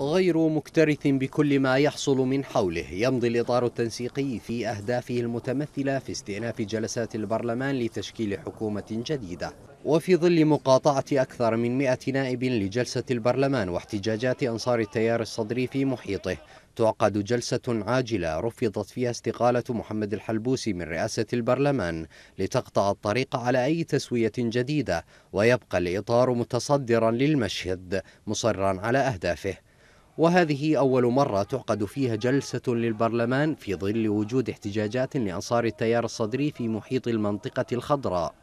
غير مكترث بكل ما يحصل من حوله يمضي الإطار التنسيقي في أهدافه المتمثلة في استئناف جلسات البرلمان لتشكيل حكومة جديدة وفي ظل مقاطعة أكثر من 100 نائب لجلسة البرلمان واحتجاجات أنصار التيار الصدري في محيطه تعقد جلسة عاجلة رفضت فيها استقالة محمد الحلبوسي من رئاسة البرلمان لتقطع الطريق على أي تسوية جديدة ويبقى الإطار متصدرا للمشهد مصرا على أهدافه وهذه أول مرة تعقد فيها جلسة للبرلمان في ظل وجود احتجاجات لأنصار التيار الصدري في محيط المنطقة الخضراء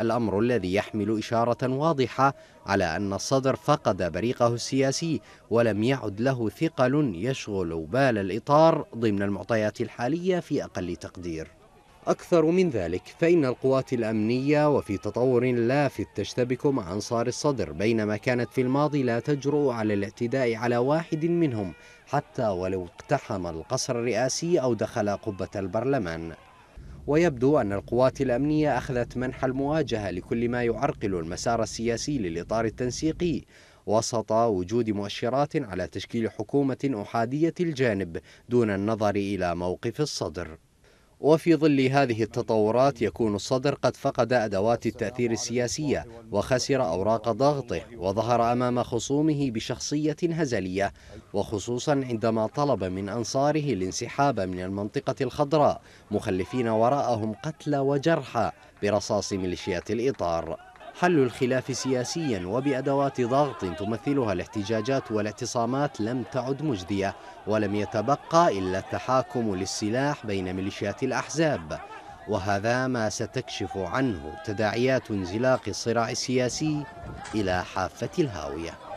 الأمر الذي يحمل إشارة واضحة على أن الصدر فقد بريقه السياسي ولم يعد له ثقل يشغل بال الإطار ضمن المعطيات الحالية في أقل تقدير أكثر من ذلك فإن القوات الأمنية وفي تطور لافت تشتبك مع أنصار الصدر بينما كانت في الماضي لا تجرؤ على الاعتداء على واحد منهم حتى ولو اقتحم القصر الرئاسي أو دخل قبة البرلمان ويبدو أن القوات الأمنية أخذت منح المواجهة لكل ما يعرقل المسار السياسي للإطار التنسيقي وسط وجود مؤشرات على تشكيل حكومة أحادية الجانب دون النظر إلى موقف الصدر وفي ظل هذه التطورات يكون الصدر قد فقد أدوات التأثير السياسية وخسر أوراق ضغطه وظهر أمام خصومه بشخصية هزلية وخصوصا عندما طلب من أنصاره الانسحاب من المنطقة الخضراء مخلفين وراءهم قتلى وجرحى برصاص ميليشيات الإطار حل الخلاف سياسيا وبأدوات ضغط تمثلها الاحتجاجات والاعتصامات لم تعد مجدية ولم يتبقى إلا التحاكم للسلاح بين ميليشيات الأحزاب وهذا ما ستكشف عنه تداعيات انزلاق الصراع السياسي إلى حافة الهاوية